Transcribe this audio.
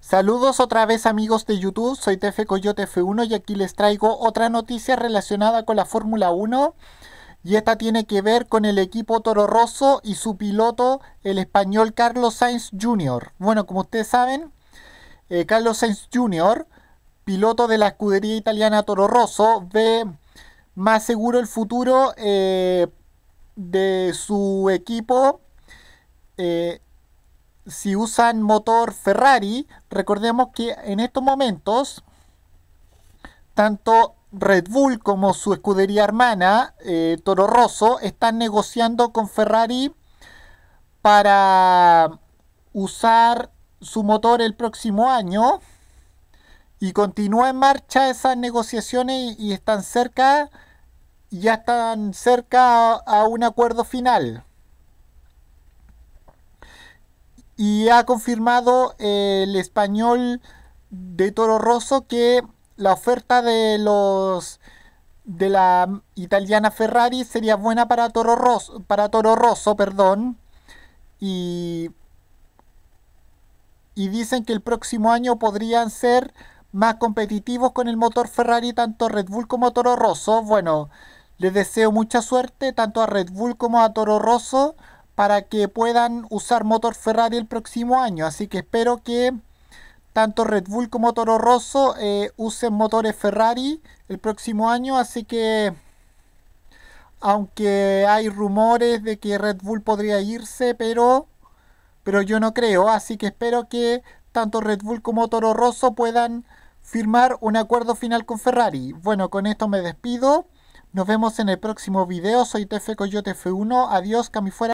Saludos otra vez amigos de YouTube, soy TF Coyote F1 y aquí les traigo otra noticia relacionada con la Fórmula 1 y esta tiene que ver con el equipo Toro Rosso y su piloto, el español Carlos Sainz Jr. Bueno, como ustedes saben, eh, Carlos Sainz Jr., piloto de la escudería italiana Toro Rosso, ve más seguro el futuro eh, de su equipo eh, si usan motor Ferrari, recordemos que en estos momentos, tanto Red Bull como su escudería hermana, eh, Toro Rosso, están negociando con Ferrari para usar su motor el próximo año. Y continúa en marcha esas negociaciones y, están cerca, ya están cerca a un acuerdo final. Y ha confirmado el español de Toro Rosso que la oferta de los de la italiana Ferrari sería buena para Toro Rosso, para Toro Rosso, perdón. Y y dicen que el próximo año podrían ser más competitivos con el motor Ferrari tanto Red Bull como Toro Rosso. Bueno, les deseo mucha suerte tanto a Red Bull como a Toro Rosso para que puedan usar motor Ferrari el próximo año. Así que espero que tanto Red Bull como Toro Rosso eh, usen motores Ferrari el próximo año. Así que aunque hay rumores de que Red Bull podría irse, pero, pero yo no creo. Así que espero que tanto Red Bull como Toro Rosso puedan firmar un acuerdo final con Ferrari. Bueno, con esto me despido. Nos vemos en el próximo video. Soy Tefe Coyote F1. Adiós, Cami fuera.